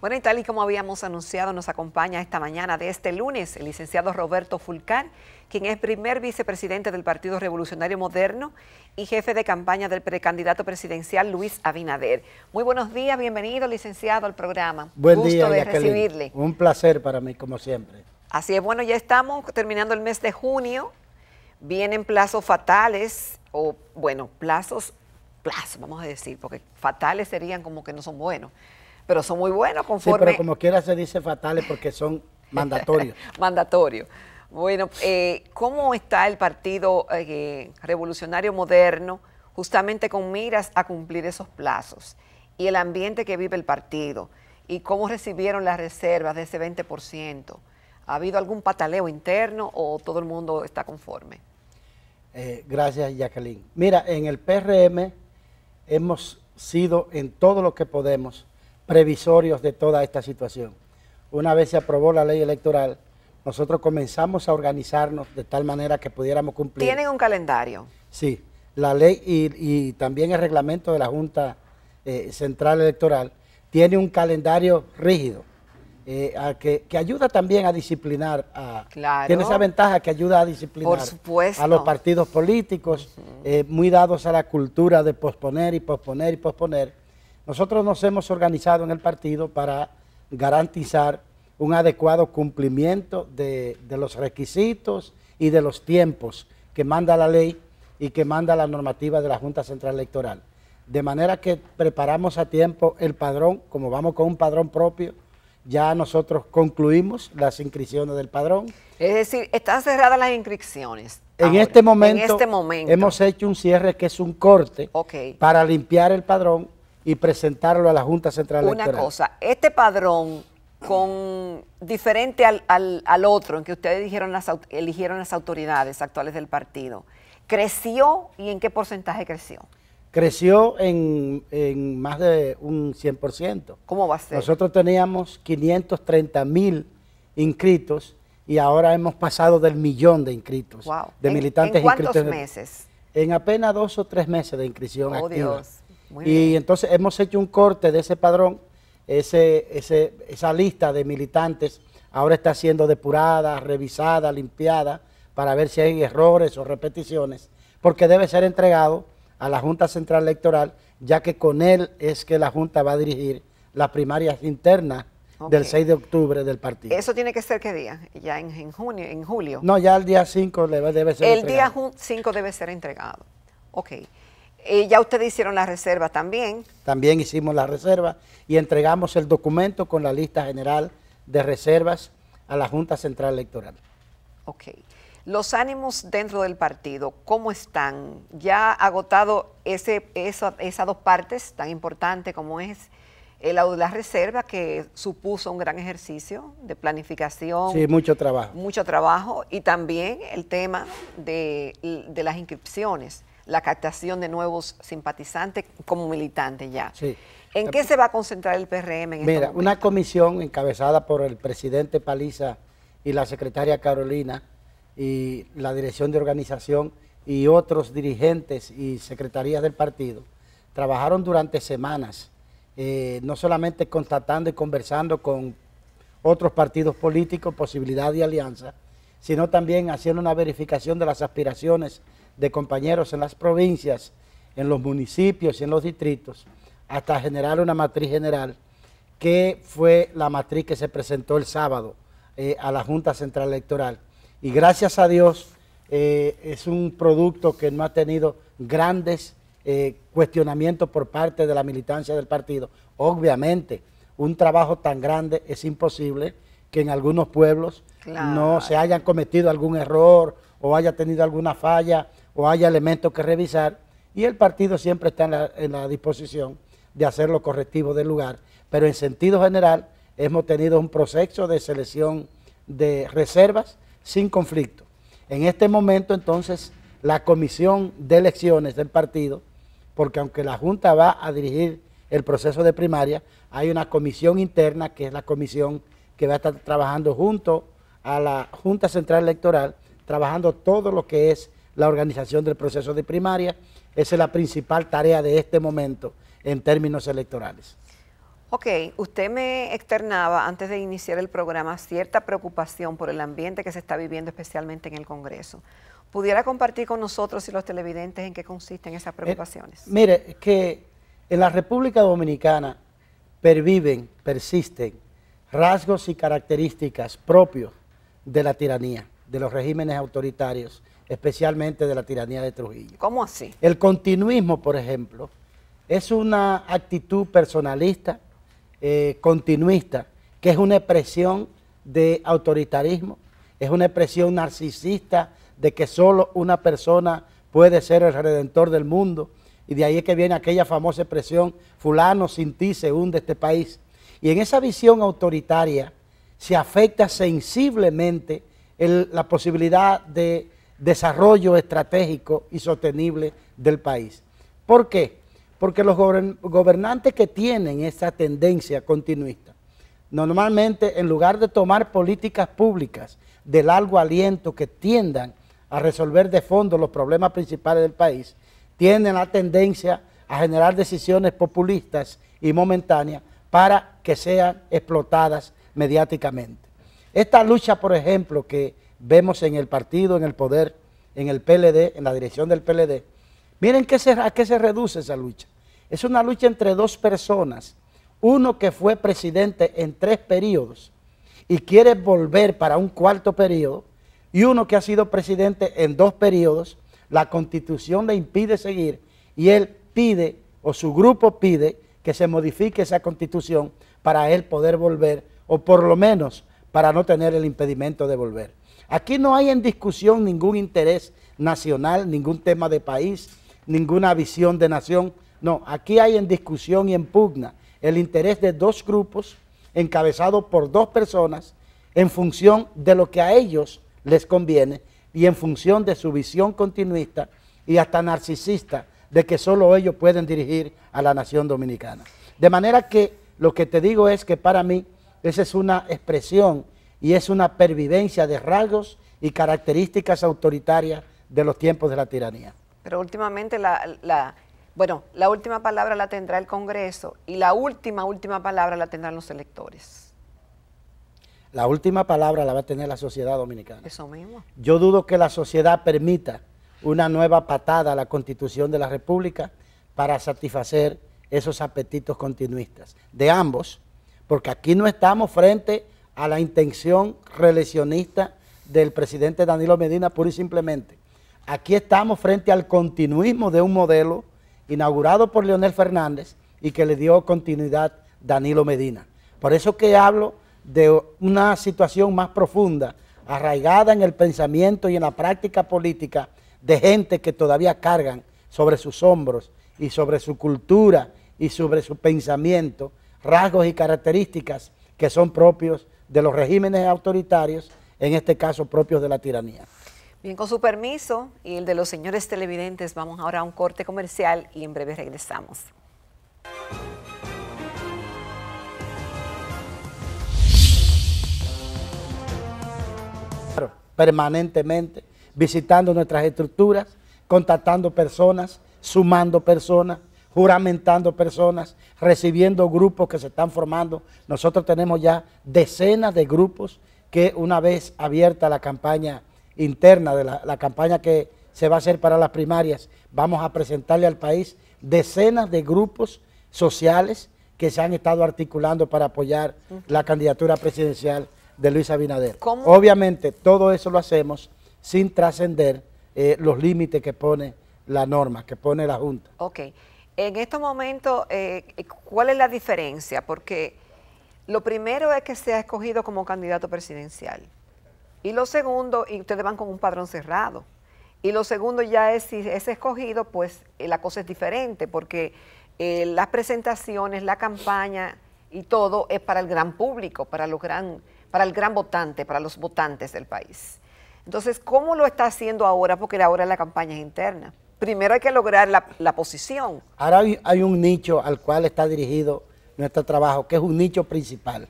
Bueno, y tal y como habíamos anunciado, nos acompaña esta mañana de este lunes el licenciado Roberto Fulcar, quien es primer vicepresidente del Partido Revolucionario Moderno y jefe de campaña del precandidato presidencial Luis Abinader. Muy buenos días, bienvenido licenciado al programa. Buen día, de recibirle. Un placer para mí, como siempre. Así es, bueno, ya estamos terminando el mes de junio, vienen plazos fatales, o bueno, plazos, plazos, vamos a decir, porque fatales serían como que no son buenos pero son muy buenos conforme. Sí, pero como quiera se dice fatales porque son mandatorios. mandatorios. Bueno, eh, ¿cómo está el Partido eh, Revolucionario Moderno justamente con miras a cumplir esos plazos y el ambiente que vive el partido? ¿Y cómo recibieron las reservas de ese 20%? ¿Ha habido algún pataleo interno o todo el mundo está conforme? Eh, gracias, Jacqueline. Mira, en el PRM hemos sido en todo lo que podemos previsorios de toda esta situación. Una vez se aprobó la ley electoral, nosotros comenzamos a organizarnos de tal manera que pudiéramos cumplir. ¿Tienen un calendario? Sí, la ley y, también el reglamento de la Junta eh, Central Electoral tiene un calendario rígido. Eh, que, ayuda también a disciplinar, a, claro. tiene esa ventaja que ayuda a disciplinar a los partidos políticos, eh, muy dados a la cultura de posponer y posponer y posponer, nosotros nos hemos organizado en el partido para garantizar un adecuado cumplimiento de, los requisitos y de los tiempos que manda la ley y que manda la normativa de la Junta Central Electoral. De manera que preparamos a tiempo el padrón, como vamos con un padrón propio, ya nosotros concluimos las inscripciones del padrón. Es decir, están cerradas las inscripciones. En, este, este momento, hemos hecho un cierre que es un corte para limpiar el padrón y presentarlo a la Junta Central Una Electoral. Una cosa, este padrón con diferente al, al, otro en que ustedes eligieron las, eligieron las autoridades actuales del partido, ¿creció y en qué porcentaje creció? Creció en, más de un 100%. ¿Cómo va a ser? Nosotros teníamos 530 mil inscritos y ahora hemos pasado del millón de inscritos, wow. de militantes ¿En, en cuántos meses? En apenas dos o tres meses de inscripción. Oh, Dios y entonces hemos hecho un corte de ese padrón, ese, ese, esa lista de militantes ahora está siendo depurada, revisada, limpiada, para ver si hay errores o repeticiones, porque debe ser entregado a la Junta Central Electoral, ya que con él es que la Junta va a dirigir las primarias internas del 6 de octubre del partido. ¿Eso tiene que ser qué día? ¿Ya en, junio, en julio? No, ya el día 5 debe, ser el entregado. El día 5 debe ser entregado. Ok. Eh, ya ustedes hicieron la reserva también. También hicimos la reserva y entregamos el documento con la lista general de reservas a la Junta Central Electoral. Ok. Los ánimos dentro del partido, ¿cómo están? ¿Ya agotado ese, esas dos partes tan importantes como es el la, reserva, que supuso un gran ejercicio de planificación? Sí, mucho trabajo. Mucho trabajo y también el tema de, de las inscripciones la captación de nuevos simpatizantes como militantes ya. ¿En qué se va a concentrar el PRM? En Mira, este una comisión encabezada por el presidente Paliza y la secretaria Carolina y la dirección de organización y otros dirigentes y secretarías del partido trabajaron durante semanas, eh, no solamente constatando y conversando con otros partidos políticos, posibilidad de alianza, sino también haciendo una verificación de las aspiraciones de compañeros en las provincias, en los municipios y en los distritos, hasta generar una matriz general, que fue la matriz que se presentó el sábado eh, a la Junta Central Electoral. Y gracias a Dios eh, es un producto que no ha tenido grandes eh, cuestionamientos por parte de la militancia del partido. Obviamente, un trabajo tan grande es imposible que en algunos pueblos no se hayan cometido algún error o haya tenido alguna falla o haya elementos que revisar y el partido siempre está en la, disposición de hacer lo correctivo del lugar. Pero en sentido general hemos tenido un proceso de selección de reservas sin conflicto. En este momento entonces la comisión de elecciones del partido, porque aunque la Junta va a dirigir el proceso de primaria, hay una comisión interna que es la comisión que va a estar trabajando junto a la Junta Central Electoral, trabajando todo lo que es la organización del proceso de primaria. es la principal tarea de este momento en términos electorales. Ok, usted me externaba antes de iniciar el programa cierta preocupación por el ambiente que se está viviendo especialmente en el Congreso. ¿Pudiera compartir con nosotros y los televidentes en qué consisten esas eh, preocupaciones? mire, que en la República Dominicana perviven, persisten rasgos y características propios de la tiranía, de los regímenes autoritarios especialmente de la tiranía de Trujillo. ¿Cómo así? El continuismo, por ejemplo, es una actitud personalista, eh, continuista, que es una expresión de autoritarismo, es una expresión narcisista de que solo una persona puede ser el redentor del mundo. Y de ahí es que viene aquella famosa expresión, fulano sin ti se hunde este país. Y en esa visión autoritaria se afecta sensiblemente la posibilidad de desarrollo estratégico y sostenible del país. ¿Por qué? Porque los gobernantes que tienen esa tendencia continuista, normalmente en lugar de tomar políticas públicas de largo aliento que tiendan a resolver de fondo los problemas principales del país, tienen la tendencia a generar decisiones populistas y momentáneas para que sean explotadas mediáticamente. Esta lucha, por ejemplo, que vemos en el partido, en el poder, en el PLD, en la dirección del PLD. Miren a qué se reduce esa lucha. Es una lucha entre dos personas. Uno que fue presidente en tres periodos y quiere volver para un cuarto periodo, y uno que ha sido presidente en dos periodos, la constitución le impide seguir y él pide, o su grupo pide, que se modifique esa constitución para él poder volver, o por lo menos para no tener el impedimento de volver. Aquí no hay en discusión ningún interés nacional, ningún tema de país, ninguna visión de nación. No, aquí hay en discusión y en pugna el interés de dos grupos encabezados por dos personas en función de lo que a ellos les conviene y en función de su visión continuista y hasta narcisista de que solo ellos pueden dirigir a la nación dominicana. De manera que lo que te digo es que para mí esa es una expresión y es una pervivencia de rasgos y características autoritarias de los tiempos de la tiranía. Pero últimamente la, bueno, la última palabra la tendrá el Congreso y la última, última palabra la tendrán los electores. La última palabra la va a tener la sociedad dominicana. Eso mismo. Yo dudo que la sociedad permita una nueva patada a la constitución de la República para satisfacer esos apetitos continuistas de ambos, porque aquí no estamos frente a a la intención reeleccionista del presidente Danilo Medina, pura y simplemente. Aquí estamos frente al continuismo de un modelo inaugurado por Leonel Fernández y que le dio continuidad Danilo Medina. Por eso que hablo de una situación más profunda, arraigada en el pensamiento y en la práctica política de gente que todavía cargan sobre sus hombros y sobre su cultura y sobre su pensamiento rasgos y características que son propios de los regímenes autoritarios, en este caso propios de la tiranía. Bien, con su permiso y el de los señores televidentes, vamos ahora a un corte comercial y en breve regresamos. Permanentemente visitando nuestras estructuras, contactando personas, sumando personas, juramentando personas, recibiendo grupos que se están formando. Nosotros tenemos ya decenas de grupos que una vez abierta la campaña interna, de la, campaña que se va a hacer para las primarias, vamos a presentarle al país decenas de grupos sociales que se han estado articulando para apoyar la candidatura presidencial de Luis Abinader. Obviamente, todo eso lo hacemos sin trascender eh, los límites que pone la norma, que pone la Junta. Okay. En estos momentos, eh, ¿cuál es la diferencia? Porque lo primero es que se ha escogido como candidato presidencial. Y lo segundo, y ustedes van con un padrón cerrado. Y lo segundo ya es, si es escogido, pues eh, la cosa es diferente, porque eh, las presentaciones, la campaña y todo es para el gran público, para, los gran, para el gran votante, para los votantes del país. Entonces, ¿cómo lo está haciendo ahora? Porque ahora la campaña es interna primero hay que lograr la, posición. Ahora hay, un nicho al cual está dirigido nuestro trabajo, que es un nicho principal,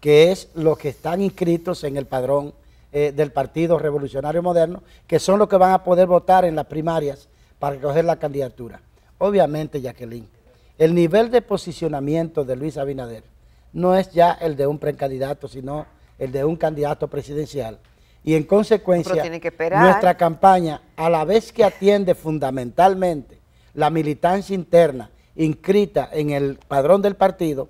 que es los que están inscritos en el padrón eh, del Partido Revolucionario Moderno, que son los que van a poder votar en las primarias para recoger la candidatura. Obviamente, Jacqueline, el nivel de posicionamiento de Luis Abinader no es ya el de un precandidato, sino el de un candidato presidencial y en consecuencia, nuestra campaña, a la vez que atiende fundamentalmente la militancia interna inscrita en el padrón del partido,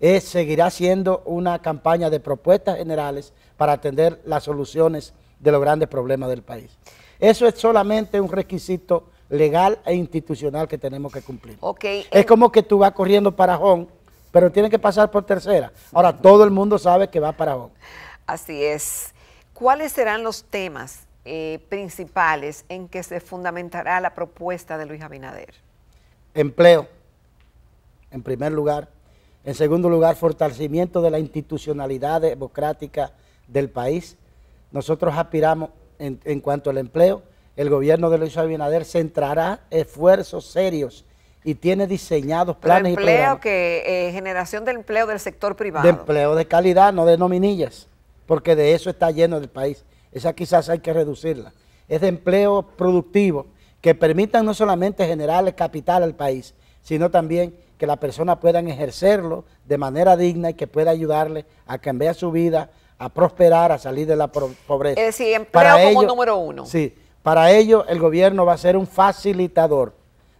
es, seguirá siendo una campaña de propuestas generales para atender las soluciones de los grandes problemas del país. Eso es solamente un requisito legal e institucional que tenemos que cumplir. Es como que tú vas corriendo para Jón, pero tienes que pasar por tercera. Ahora, todo el mundo sabe que va para Jón. Así es. ¿Cuáles serán los temas eh, principales en que se fundamentará la propuesta de Luis Abinader? Empleo, en primer lugar. En segundo lugar, fortalecimiento de la institucionalidad democrática del país. Nosotros aspiramos, en, cuanto al empleo, el gobierno de Luis Abinader centrará esfuerzos serios y tiene diseñados planes y programas. que eh, generación de empleo del sector privado. De empleo de calidad, no de nominillas porque de eso está lleno el país. Esa quizás hay que reducirla. Es de empleo productivo que permitan no solamente generar capital al país, sino también que las personas puedan ejercerlo de manera digna y que pueda ayudarle a cambiar su vida, a prosperar, a salir de la pobreza. Es decir, empleo como número uno. Sí, para ello el gobierno va a ser un facilitador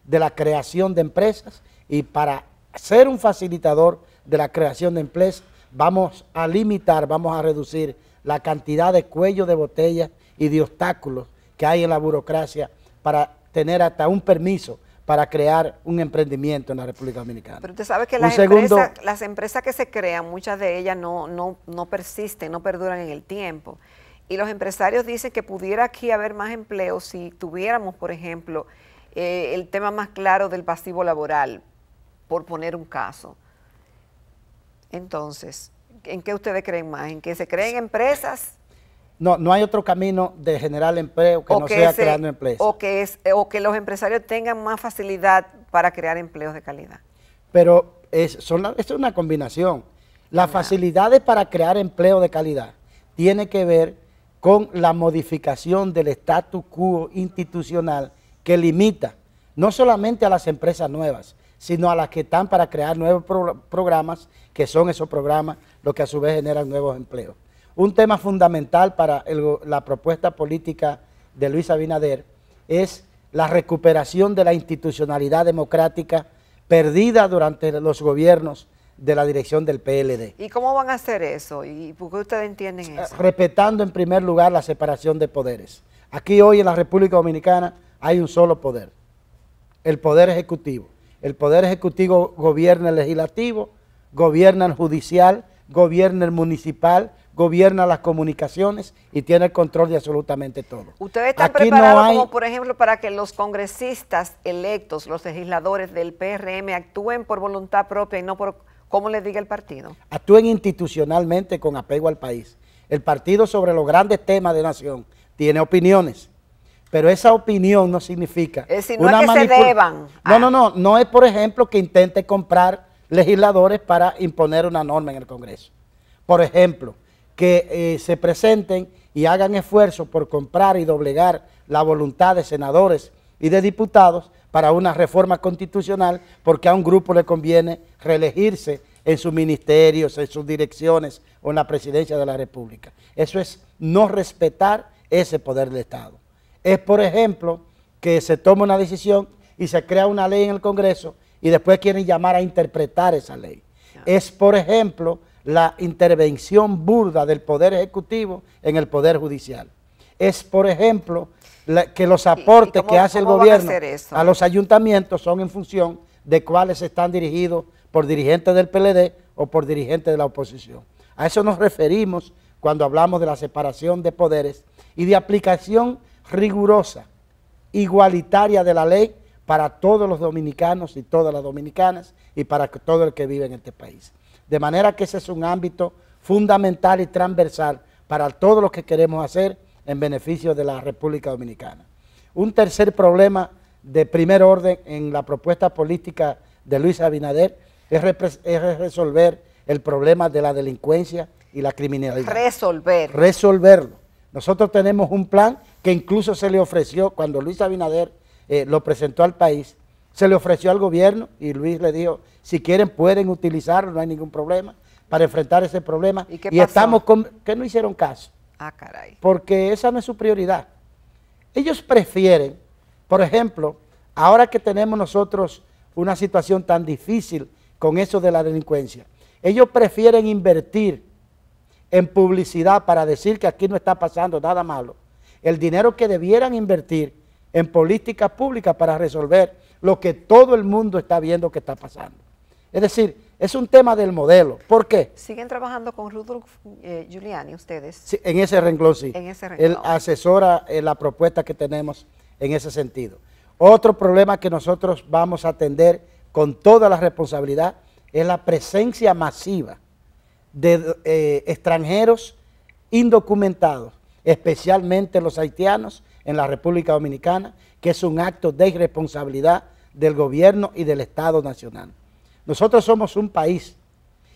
de la creación de empresas y para ser un facilitador de la creación de empresas vamos a limitar, vamos a reducir la cantidad de cuello de botella y de obstáculos que hay en la burocracia para tener hasta un permiso para crear un emprendimiento en la República Dominicana. Pero usted sabe que las, empresas, las empresas que se crean, muchas de ellas no, no, no persisten, no perduran en el tiempo. Y los empresarios dicen que pudiera aquí haber más empleo si tuviéramos, por ejemplo, eh, el tema más claro del pasivo laboral, por poner un caso. Entonces, ¿en qué ustedes creen más? ¿En que se creen empresas? No, no hay otro camino de generar empleo que no sea creando empleos. O que, es, que los empresarios tengan más facilidad para crear empleos de calidad. Pero es, son es una combinación. Las facilidades para crear empleo de calidad tiene que ver con la modificación del status quo institucional que limita no solamente a las empresas nuevas, sino a las que están para crear nuevos programas, que son esos programas los que a su vez generan nuevos empleos. Un tema fundamental para la propuesta política de Luis Abinader es la recuperación de la institucionalidad democrática perdida durante los gobiernos de la dirección del PLD. ¿Y cómo van a hacer eso? ¿Y por qué ustedes entienden eh, eso? Respetando en primer lugar la separación de poderes. Aquí hoy en la República Dominicana hay un solo poder, el poder ejecutivo. El Poder Ejecutivo gobierna el legislativo, gobierna el judicial, gobierna el municipal, gobierna las comunicaciones y tiene el control de absolutamente todo. ¿Ustedes están preparados, como por ejemplo, para que los congresistas electos, los legisladores del PRM, actúen por voluntad propia y no por como le diga el partido? Actúen institucionalmente con apego al país. El partido sobre los grandes temas de nación tiene opiniones, pero esa opinión no significa... Es que se deban. No, no, ah. no, no es, por ejemplo, que intente comprar legisladores para imponer una norma en el Congreso. Por ejemplo, que eh, se presenten y hagan esfuerzo por comprar y doblegar la voluntad de senadores y de diputados para una reforma constitucional, porque a un grupo le conviene reelegirse en sus ministerios, en sus direcciones o en la presidencia de la República. Eso es no respetar ese poder del Estado es, por ejemplo, que se toma una decisión y se crea una ley en el Congreso y después quieren llamar a interpretar esa ley. Es, por ejemplo, la intervención burda del Poder Ejecutivo en el Poder Judicial. Es, por ejemplo, que los aportes que hace el gobierno a, a los ayuntamientos son en función de cuáles están dirigidos por dirigentes del PLD o por dirigentes de la oposición. A eso nos referimos cuando hablamos de la separación de poderes y de aplicación rigurosa, igualitaria de la ley para todos los dominicanos y todas las dominicanas y para todo el que vive en este país. De manera que ese es un ámbito fundamental y transversal para todo lo que queremos hacer en beneficio de la República Dominicana. Un tercer problema de primer orden en la propuesta política de Luis Abinader es, resolver el problema de la delincuencia y la criminalidad. Resolver. Resolverlo. Nosotros tenemos un plan que incluso se le ofreció cuando Luis Abinader eh, lo presentó al país, se le ofreció al gobierno y Luis le dijo, si quieren pueden utilizarlo, no hay ningún problema para enfrentar ese problema. Y, qué estamos con, que no hicieron caso. Ah, caray. Porque esa no es su prioridad. Ellos prefieren, por ejemplo, ahora que tenemos nosotros una situación tan difícil con eso de la delincuencia, ellos prefieren invertir en publicidad para decir que aquí no está pasando nada malo, el dinero que debieran invertir en políticas públicas para resolver lo que todo el mundo está viendo que está pasando. Es decir, es un tema del modelo. ¿Por qué? ¿Siguen trabajando con Rudolf eh, Giuliani ustedes? en ese renglón sí. En ese renglón. Él asesora eh, la propuesta que tenemos en ese sentido. Otro problema que nosotros vamos a atender con toda la responsabilidad es la presencia masiva de eh, extranjeros indocumentados, especialmente los haitianos en la República Dominicana, que es un acto de irresponsabilidad del gobierno y del Estado Nacional. Nosotros somos un país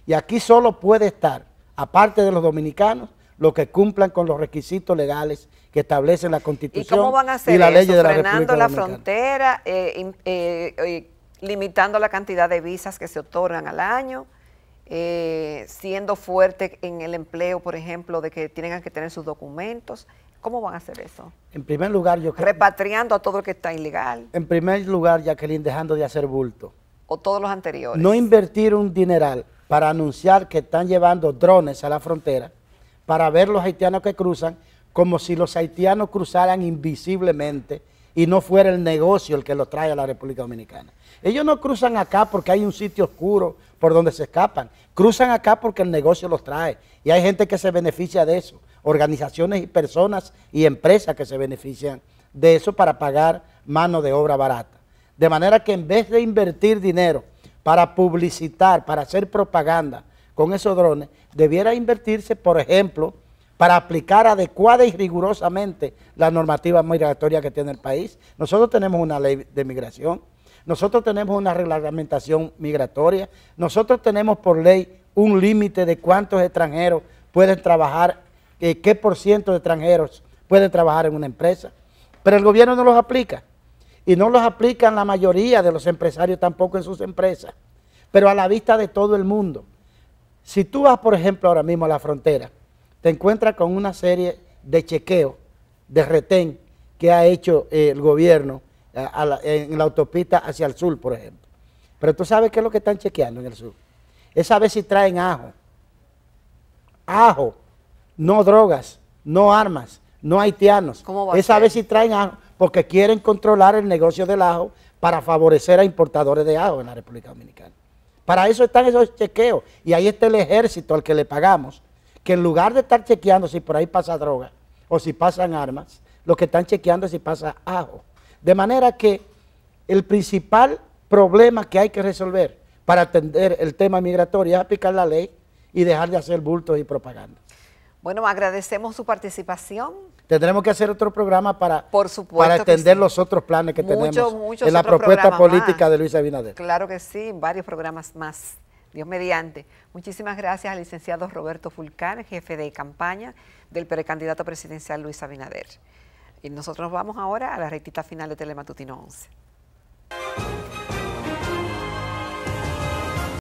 y aquí solo puede estar, aparte de los dominicanos, los que cumplan con los requisitos legales que establece la Constitución y, cómo van a hacer y la ley de la República la frontera, eh, eh, eh, limitando la cantidad de visas que se otorgan al año. Eh, siendo fuerte en el empleo, por ejemplo, de que tienen que tener sus documentos? ¿Cómo van a hacer eso? En primer lugar, yo Repatriando a todo el que está ilegal. En primer lugar, Jacqueline, dejando de hacer bulto. O todos los anteriores. No invertir un dineral para anunciar que están llevando drones a la frontera para ver los haitianos que cruzan, como si los haitianos cruzaran invisiblemente y no fuera el negocio el que los trae a la República Dominicana. Ellos no cruzan acá porque hay un sitio oscuro, por donde se escapan. Cruzan acá porque el negocio los trae. Y hay gente que se beneficia de eso. Organizaciones y personas y empresas que se benefician de eso para pagar mano de obra barata. De manera que en vez de invertir dinero para publicitar, para hacer propaganda con esos drones, debiera invertirse, por ejemplo, para aplicar adecuada y rigurosamente la normativa migratoria que tiene el país. Nosotros tenemos una ley de migración nosotros tenemos una reglamentación migratoria, nosotros tenemos por ley un límite de cuántos extranjeros pueden trabajar, eh, qué por ciento de extranjeros pueden trabajar en una empresa, pero el gobierno no los aplica y no los aplican la mayoría de los empresarios tampoco en sus empresas, pero a la vista de todo el mundo. Si tú vas, por ejemplo, ahora mismo a la frontera, te encuentras con una serie de chequeos, de retén que ha hecho eh, el gobierno en la autopista hacia el sur, por ejemplo. Pero tú sabes qué es lo que están chequeando en el sur. esa vez si traen ajo. Ajo, no drogas, no armas, no haitianos. esa vez si traen ajo, porque quieren controlar el negocio del ajo para favorecer a importadores de ajo en la República Dominicana. Para eso están esos chequeos. Y ahí está el ejército al que le pagamos, que en lugar de estar chequeando si por ahí pasa droga o si pasan armas, lo que están chequeando es si pasa ajo. De manera que el principal problema que hay que resolver para atender el tema migratorio es aplicar la ley y dejar de hacer bultos y propaganda. Bueno, agradecemos su participación. Tendremos que hacer otro programa para, atender los otros planes que tenemos en la propuesta política de Luis Abinader. Claro que sí, varios programas más. Dios mediante. Muchísimas gracias al licenciado Roberto Fulcán, jefe de campaña del precandidato presidencial Luis Abinader. Y nosotros vamos ahora a la rectita final de Telematutino 11.